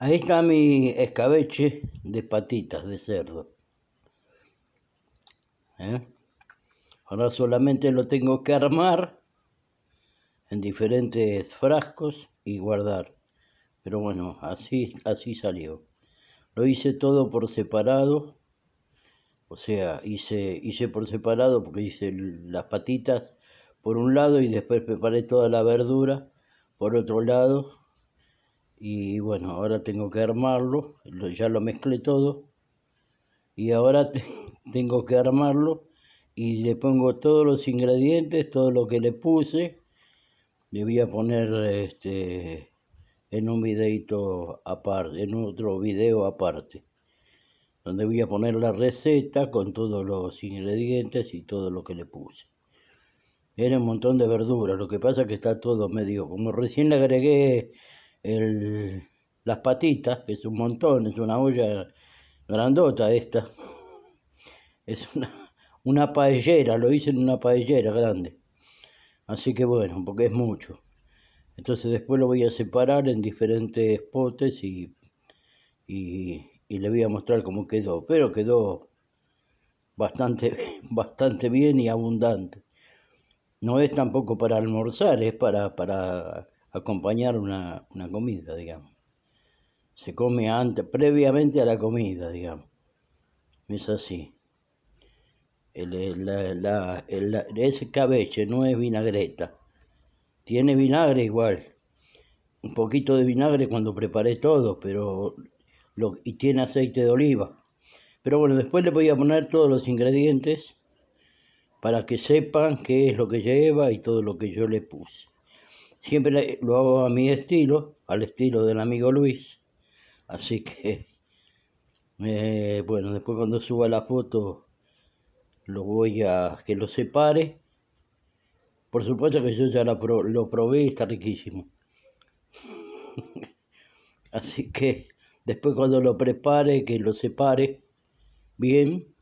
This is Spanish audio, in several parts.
Ahí está mi escabeche de patitas de cerdo. ¿Eh? Ahora solamente lo tengo que armar en diferentes frascos y guardar. Pero bueno, así, así salió. Lo hice todo por separado. O sea, hice, hice por separado porque hice las patitas por un lado y después preparé toda la verdura por otro lado y bueno, ahora tengo que armarlo, ya lo mezclé todo y ahora tengo que armarlo y le pongo todos los ingredientes, todo lo que le puse, le voy a poner este, en un videito aparte, en otro video aparte, donde voy a poner la receta con todos los ingredientes y todo lo que le puse. Era un montón de verduras, lo que pasa que está todo medio, como recién le agregué el, las patitas, que es un montón, es una olla grandota esta. Es una, una paellera, lo hice en una paellera grande. Así que bueno, porque es mucho. Entonces después lo voy a separar en diferentes potes y, y, le voy a mostrar cómo quedó. Pero quedó bastante, bastante bien y abundante. No es tampoco para almorzar, es para, para acompañar una, comida, digamos. Se come antes, previamente a la comida, digamos. Es así. El, la, la, ese cabeche no es vinagreta. Tiene vinagre igual. Un poquito de vinagre cuando preparé todo, pero lo, y tiene aceite de oliva. Pero bueno, después le voy a poner todos los ingredientes para que sepan qué es lo que lleva y todo lo que yo le puse. Siempre lo hago a mi estilo, al estilo del amigo Luis. Así que, bueno, después cuando suba la foto, lo voy a que lo separe. Por supuesto que yo ya lo probé está riquísimo. Así que después cuando lo prepare, que lo separe bien,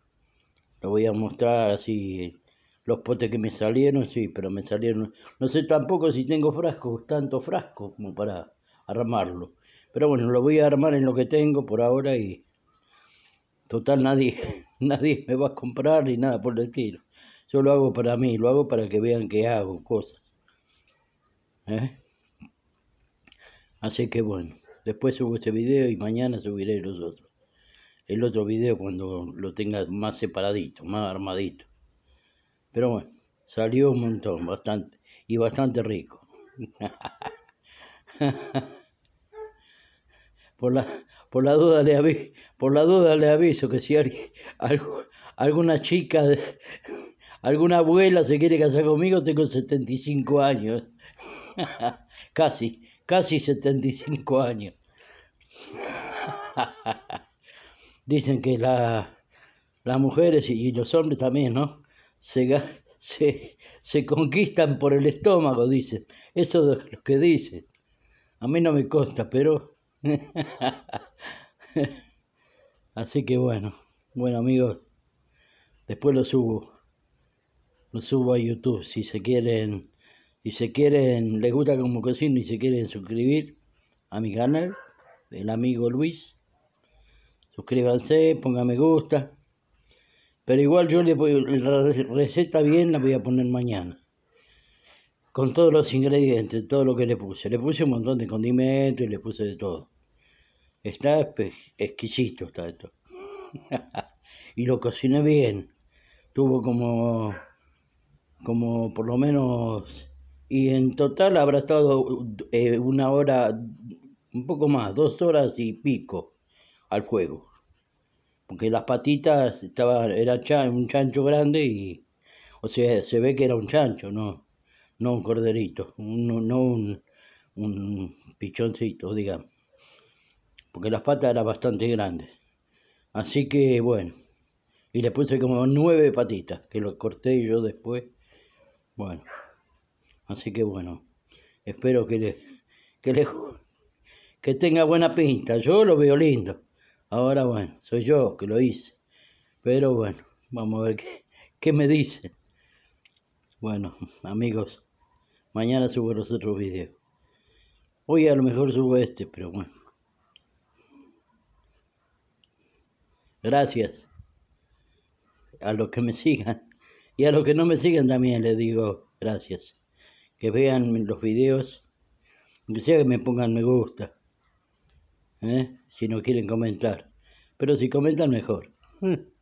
lo voy a mostrar así los potes que me salieron, sí, pero me salieron. No sé tampoco si tengo frascos, tanto frascos como para armarlo. Pero bueno, lo voy a armar en lo que tengo por ahora y. Total, nadie, nadie me va a comprar ni nada por el estilo. Yo lo hago para mí, lo hago para que vean que hago cosas. ¿eh? Así que bueno, después subo este video y mañana subiré los otros. El otro video cuando lo tenga más separadito, más armadito. Pero bueno, salió un montón, bastante, y bastante rico. por, la, por, la duda le aviso, por la duda le aviso que si hay, alguna chica, alguna abuela se quiere casar conmigo, tengo 75 años. casi, casi 75 años. Dicen que la, las mujeres y los hombres también, ¿no? se, se, conquistan por el estómago, dicen. Eso es lo que dicen. A mí no me consta, pero... Así que bueno, bueno amigos, después lo subo. Lo subo a YouTube si se quieren, si se quieren, les gusta como cocino y se quieren suscribir a mi canal, el amigo Luis. Suscríbanse, pongan me gusta. Pero igual yo le la receta bien la voy a poner mañana. Con todos los ingredientes, todo lo que le puse. Le puse un montón de condimentos y le puse de todo. Está exquisito, está esto. y lo cociné bien. Tuvo como, como por lo menos, y en total habrá estado eh, una hora, un poco más, dos horas y pico al juego porque las patitas estaba, era un chancho grande y, o sea, se ve que era un chancho, no, no un corderito, no un, un pichoncito, digamos, porque las patas eran bastante grandes. Así que bueno, y le puse como nueve patitas, que lo corté yo después. Bueno, así que bueno, espero que les, que que tenga buena pinta, yo lo veo lindo. Ahora, bueno, soy yo que lo hice. Pero bueno, vamos a ver qué, me dicen. Bueno, amigos, mañana subo los otros videos. Hoy a lo mejor subo este, pero bueno. Gracias a los que me sigan y a los que no me sigan también les digo gracias. Que vean los videos, Aunque sea que me pongan me gusta. ¿Eh? si no quieren comentar. Pero si comentan, mejor. Mm.